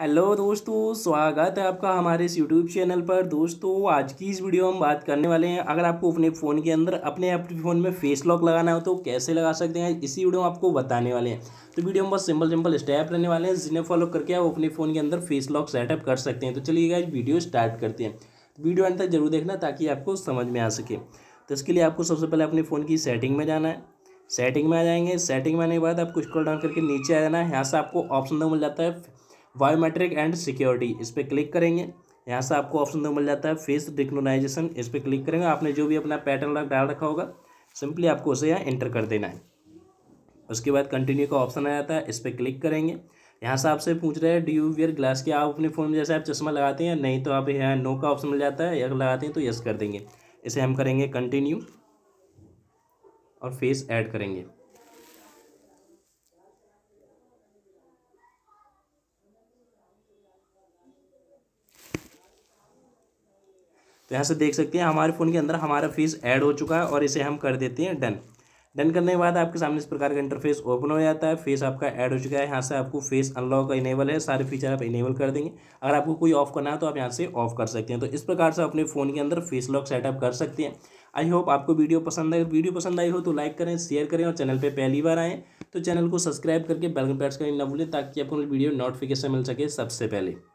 hello दोस्तों स्वागत है आपका हमारे इस यूट्यूब चैनल पर दोस्तों आज की इस वीडियो हम बात करने वाले हैं अगर आपको अपने फ़ोन के अंदर अपने अपने फ़ोन में फेस लॉक लगाना हो तो कैसे लगा सकते हैं इसी वीडियो में आपको बताने वाले हैं तो वीडियो में बस सिंपल सिंपल स्टेप रहने वाले हैं जिन्हें फॉलो करके आप अपने फ़ोन के अंदर फेस लॉक सेटअप कर सकते हैं तो चलिएगा वीडियो स्टार्ट करते हैं वीडियो आने तक जरूर देखना ताकि आपको समझ में आ सके तो इसके लिए आपको सबसे पहले अपने फ़ोन की सेटिंग में जाना है सेटिंग में आ जाएंगे सेटिंग में आने के बाद आपको स्क्रॉल डाउन करके नीचे आ जाना है यहाँ से आपको ऑप्शन दो मिल जाता है बायोमेट्रिक एंड सिक्योरिटी इस पर क्लिक करेंगे यहाँ से आपको ऑप्शन तो मिल जाता है फेस डिक्नोनाइजेशन इस पर क्लिक करेंगे आपने जो भी अपना पैटर्न डाल रखा होगा सिंपली आपको उसे यहाँ एंटर कर देना है उसके बाद कंटिन्यू का ऑप्शन आ जाता है इस पर क्लिक करेंगे यहाँ से आपसे पूछ रहे हैं डी यू वियर ग्लास के आप अपने फ़ोन में जैसे आप चश्मा लगाते हैं नहीं तो आप यहाँ नो का ऑप्शन मिल जाता है अगर लगाते हैं तो यस कर देंगे इसे हम करेंगे कंटिन्यू और फेस ऐड करेंगे तो यहाँ से देख सकते हैं हमारे फ़ोन के अंदर हमारा फीस ऐड हो चुका है और इसे हम कर देते हैं डन डन करने के बाद आपके सामने इस प्रकार का इंटरफेस ओपन हो जाता है फेस आपका ऐड हो चुका है यहाँ से आपको फेस अनलॉक इनेबल है सारे फीचर आप इनेबल कर देंगे अगर आपको कोई ऑफ करना है तो आप यहाँ से ऑफ कर सकते हैं तो इस प्रकार से अपने फ़ोन के अंदर फेस लॉक सेटअप कर सकते हैं आई होप आपको वीडियो पसंद आए वीडियो पसंद आई हो तो लाइक करें शेयर करें और चैनल पर पहली बार आएँ तो चैनल को सब्सक्राइब करके बेल प्रेस करने ना भूलें ताकि आपको वीडियो नोटिफिकेशन मिल सके सबसे पहले